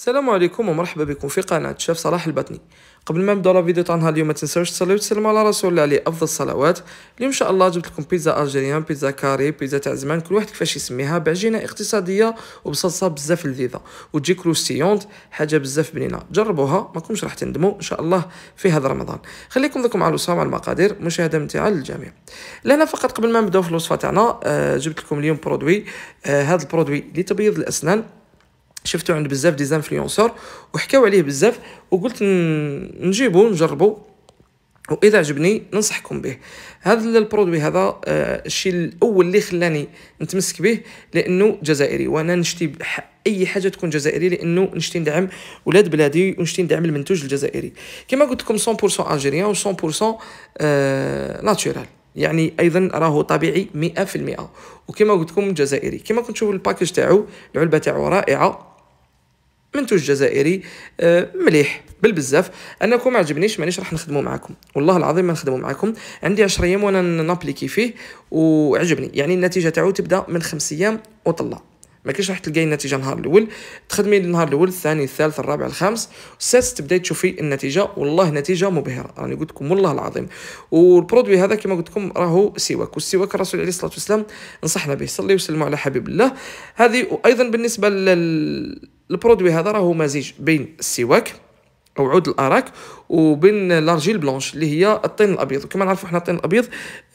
السلام عليكم ومرحبا بكم في قناة شاف صلاح البطني قبل ما نبدا لا فيديو تاع نهار اليوم ما تنساوش تصليو وتسلموا على رسول الله عليه افضل الصلوات اليوم ان شاء الله جبت لكم بيتزا الجيريان بيتزا كاري بيتزا تاع زمان كل واحد كيفاش يسميها بعجينه اقتصاديه وبصلصه بزاف لذيذه وتجي كروسيونت حاجه بزاف بنينه جربوها ماكمش راح تندموا ان شاء الله في هذا رمضان خليكم ذوك مع الوصفه مع المقادير مشاهده ممتعه للجميع لهنا فقط قبل ما نبداو في الوصفه تاعنا آه، جبت لكم اليوم برودوي آه، هذا البرودوي لتبييض الاسنان شفتو عند بزاف دي زانفلونسور وحكاو عليه بزاف وقلت نجيبو نجربو واذا عجبني ننصحكم به هذا البرودوي هذا آه، الشيء الاول اللي خلاني نتمسك به لانه جزائري وانا نشتي اي حاجه تكون جزائري لانه نشتي ندعم ولاد بلادي ونشتي ندعم المنتوج الجزائري كما قلت لكم 100% الجيريان و 100% ناتشورال آه، يعني ايضا راهو طبيعي 100% وكما قلت لكم جزائري كما تشوفوا الباكج تاعو العلبه تاعو رائعه منتوج جزائري آه، مليح بالبزاف انكم ما عجبنيش مانيش راح نخدمو معاكم والله العظيم ما نخدمو معاكم عندي 10 ايام وانا نابليكي فيه وعجبني يعني النتيجه تاعو تبدا من خمس ايام وطلع ما كاينش راح تلقاي النتيجه النهار الاول تخدمي النهار الاول الثاني الثالث الرابع الخامس السادس تبداي تشوفي النتيجه والله نتيجه مبهره راني قلت لكم والله العظيم والبرودوي هذا كما قلت لكم راهو سواك والسواك الرسول عليه الصلاه والسلام نصحنا به صلي وسلموا على حبيب الله هذه وايضا بالنسبه لل البرودوي هذا راهو مزيج بين السواك او عود الاراك وبين لارجيل بلونش اللي هي الطين الابيض وكما نعرفوا حنا الطين الابيض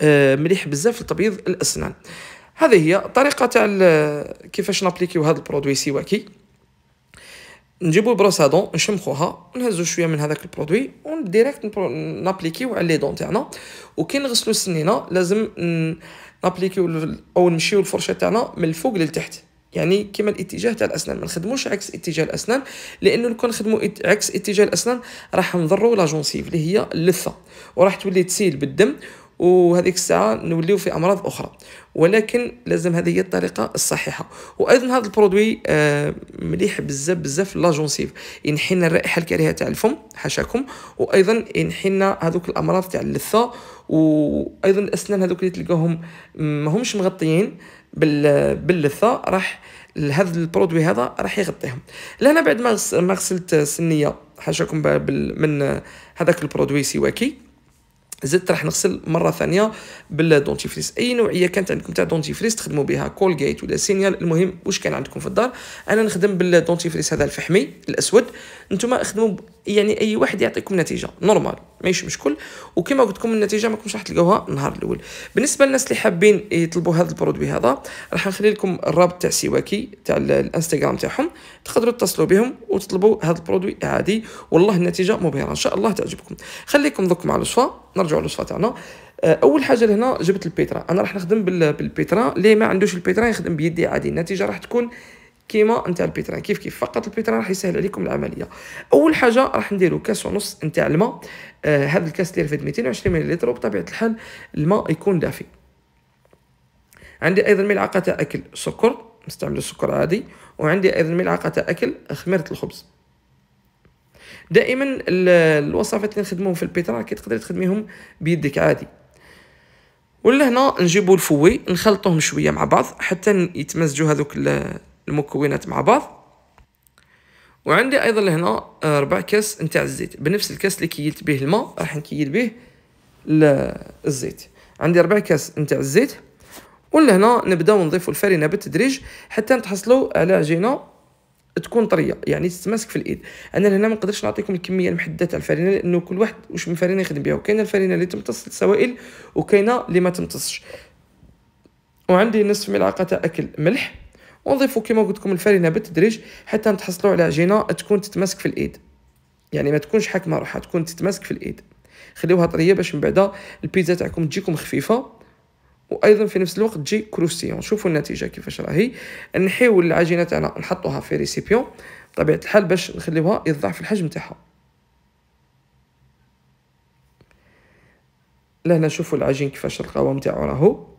آه، مليح بزاف لتبييض الاسنان هذه هي الطريقه تاع كيفاش نابليكيو هذا البرودوي سواكي نجيبو البروس دون نشمخوها نهزو شويه من هذاك البرودوي ونديريكت نابليكيو على لي دون تاعنا وكي نغسلو سنينا لازم نابليكيو او نمشيو الفرشه تاعنا من الفوق للتحت يعني كما الاتجاه تاع الاسنان ما نخدموش عكس اتجاه الاسنان لانه لو كان نخدموا عكس اتجاه الاسنان راح نضروا لاجونسيف اللي هي اللثه وراح تولي تسيل بالدم وهذيك الساعه نوليو في امراض اخرى ولكن لازم هذه هي الطريقه الصحيحه وايضا هذا البرودوي آه، مليح بزاف بزاف لاجونسيف ينحي لنا الرائحه الكريهه تاع الفم حاشاكم وايضا ينحي لنا هذوك الامراض تاع اللثه وايضا الاسنان هذوك اللي تلقاهم ماهمش مغطيين باللثه راح هذا البرودوي هذا راح يغطيهم لهنا بعد ما ما غسلت السنيه حاشاكم من هذاك البرودوي سواكي زدت راح نغسل مره ثانيه بالدونتيفريس اي نوعيه كانت عندكم تاع دونتيفريس تخدموا بها كولغيت ولا سينيال المهم واش كان عندكم في الدار انا نخدم بالدونتيفريس هذا الفحمي الاسود نتوما خدموا يعني اي واحد يعطيكم نتيجه نورمال ماشي مش كل وكما قلت لكم النتيجه ما راح تلقاوها النهار الاول بالنسبه للناس اللي حابين يطلبوا هذا البرودوي هذا راح نخلي لكم الرابط تاع سواكي تاع الانستغرام تاعهم تقدروا تتصلوا بهم وتطلبوا هذا البرودوي عادي والله النتيجه مبهره ان شاء الله تعجبكم خليكم دوك مع الوصفه نرجعوا للوصفه تاعنا آه، اول حاجه لهنا جبت البيترا انا راح نخدم بالبيترا اللي ما عندوش البيترا يخدم بيدي عادي النتيجه راح تكون كيما نتاع البيتران كيف كيف فقط البيتران راح يسهل عليكم العمليه اول حاجه راح نديرو كاس ونص نتاع الماء آه هذا الكاس اللي رفد 220 ملل بطبيعه الحال الماء يكون دافي عندي ايضا ملعقه تاع اكل سكر نستعمل السكر عادي وعندي ايضا ملعقه تاع اكل خميره الخبز دائما الوصفات اللي نخدموهم في البيتران كي تقدري تخدميهم بيدك عادي ولهنا هنا نجيبو الفوي نخلطوهم شويه مع بعض حتى يتمزجوا هذوك المكونات مع بعض وعندي ايضا لهنا آه، ربع كاس نتاع الزيت بنفس الكاس اللي كيلت به الماء راح نكيل به الزيت عندي ربع كاس نتاع الزيت ولهنا نبداو نضيفوا الفرينه بالتدريج حتى نتحصلوا على عجينه تكون طريه يعني تتماسك في الايد انا لهنا ما نقدرش نعطيكم الكميه المحدده تاع الفرينه لانه كل واحد واش من فرينه يخدم بها وكاينه الفرينه اللي تمتص السوائل وكاينه اللي ما تمتصش وعندي نصف ملعقه تاع اكل ملح ونضيفوا كما قلت لكم الفرينه بالتدريج حتى نتحصلوا على عجينه تكون تتماسك في الايد يعني ما تكونش حاكمه روحها تكون تتماسك في الايد خليوها طريه باش من بعد البيتزا تاعكم تجيكم خفيفه وايضا في نفس الوقت تجي كروستيون شوفوا النتيجه كيفاش راهي نحيو العجينه تاعنا نحطوها في ريسيبيون بطبيعه الحال باش نخليوها يضعف الحجم تاعها لهنا شوفوا العجين كيفاش القوام تاعو راهو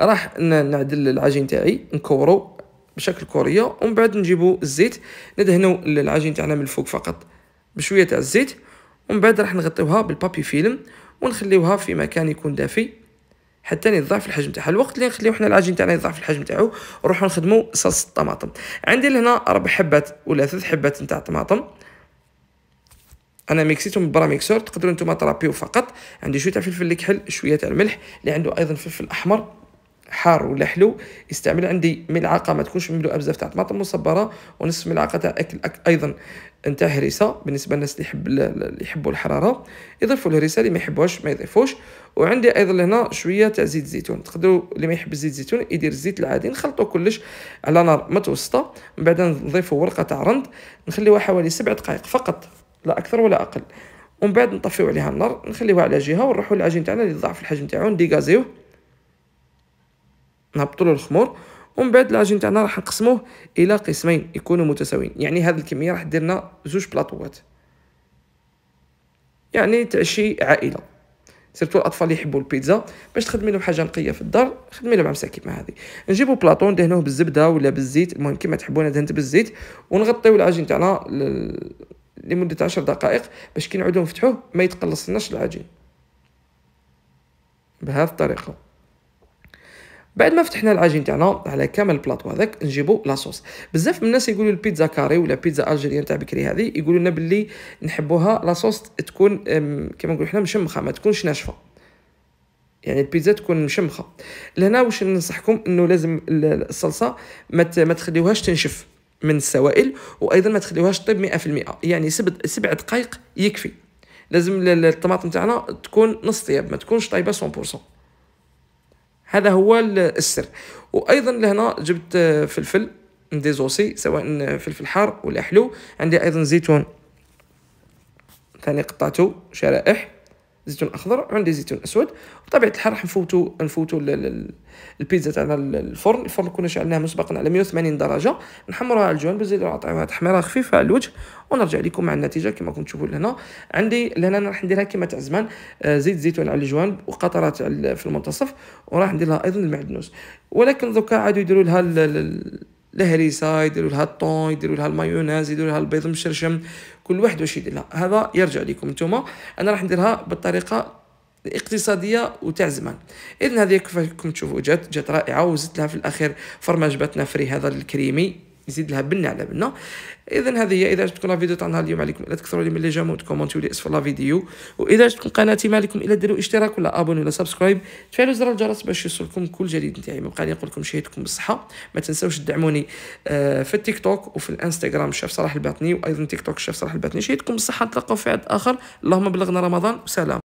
راح نعدل العجين تاعي نكورو بشكل كوريه ومن بعد نجيبو الزيت ندهنو العجين تاعنا من الفوق فقط بشويه تاع الزيت ومن بعد راح نغطيوها بالبابي فيلم ونخليوها في مكان يكون دافي حتى يضعف الحجم تاعها الوقت اللي نخليو حنا العجين تاعنا يضعف الحجم تاعو نروحو نخدمو صلصه الطماطم عندي لهنا ربع حبات ولا ثلاث حبات نتاع طماطم انا ميكسيتهم برا ميكسور تقدروا نتوما طرابيو فقط عندي شويه تاع فلفل الكحل شويه تاع الملح اللي عنده ايضا فلفل احمر حار ولا حلو استعمل عندي ملعقه ما تكونش مملوءه بزاف تاع طماطم مصبره ونصف ملعقه تاع اكل ايضا نتاع هريسه بالنسبه للناس اللي يحب اللي يحبوا الحراره يضيفوا الهريسه اللي ما يحبوهاش ما يضيفوش وعندي ايضا هنا شويه تاع زيت زيتون تقدروا اللي ما يحب زيت زيتون يدير الزيت العادي نخلطوا كلش على نار متوسطه من بعد نضيفوا ورقه تاع رند نخليوها حوالي سبع دقائق فقط لا اكثر ولا اقل ومن بعد نطفيو عليها النار نخليوها على جهه ونروحوا للعجين تاعنا اللي ضعف الحجم تاعو نديغازيوه نهبطوا له الخمور ومن بعد العجين تاعنا راح نقسموه الى قسمين يكونوا متساويين يعني هذه الكميه راح دير لنا زوج بلاطوات يعني تعشي عائله سيرتو الاطفال يحبوا البيتزا باش تخدمي لهم حاجه نقيه في الدار خدمي لهم عمسه كيما هذه نجيبوا بلاطو ندهنوه بالزبده ولا بالزيت المهم كيما تحبوا انا دهنت بالزيت ونغطيو العجين تاعنا ل... لمده 10 دقائق باش كي نعودو نفتحوه ما يتقلصناش العجين بهذه الطريقه بعد ما فتحنا العجين تاعنا على كامل البلاطو هذاك نجيبو لاصوص بزاف من الناس يقولوا البيتزا كاري ولا بيتزا الجيريان تاع بكري هذه يقولوا لنا باللي نحبوها لاصوص تكون كما نقولوا حنا مشمخه ما تكونش ناشفه يعني البيتزا تكون مشمخه لهنا واش ننصحكم انه لازم الصلصه ما ما تخليوهاش تنشف من السوائل وايضا ما تخليوهاش طيب 100% يعني سبع دقائق يكفي لازم الطماطم تاعنا تكون نص طياب ما تكونش طايبه 100% هذا هو السر وايضا لهنا جبت فلفل ديزوسي سواء فلفل حار ولا حلو عندي ايضا زيتون ثاني قطعته شرائح زيتون اخضر وعندي زيتون اسود بطبيعه الحال راح نفوتو نفوتو البيتزا تاعنا الفرن الفرن كنا شعلناه مسبقا على 180 درجه نحمروها على الجوانب نزيدو نعطيوها تحميره خفيفه على الوجه ونرجع لكم مع النتيجه كما راكم تشوفوا لهنا عندي لهنا راح نديرها كما تاع زمان آه، زيت زيتون على الجوانب وقطرات في المنتصف وراح ندير لها ايضا المعدنوس ولكن دوكا عادوا يديروا لها الهريسه يديروا لها الطون يديروا لها المايونيز يديروا لها البيض المشرشم كل واحد واش يدير هذا يرجع لكم نتوما انا راح نديرها بالطريقه الاقتصاديه وتاع زمان اذا هذه كيفكم تشوفوا جات جات رائعه وزدت لها في الاخير فرماج باتنا فري هذا الكريمي يزيد لها بنا على بنا اذا هذه هي اذا عجبتكم لا فيديو تاع نهار اليوم عليكم لا تكثروا لي من لي جامو وتكومونتيو لي اسفل لا فيديو واذا عجبتكم قناتي مالكم الا ديروا اشتراك ولا ابوني ولا سبسكرايب تفعلوا زر الجرس باش يوصلكم كل جديد نتاعي ما لي نقول لكم شهيتكم بالصحه ما تنساوش تدعموني آه، في التيك توك وفي الانستغرام الشيف صلاح الباطني وايضا تيك توك الشيف صلاح الباطني شهيتكم بالصحه نتلاقاو في عد اخر اللهم بلغنا رمضان وسلام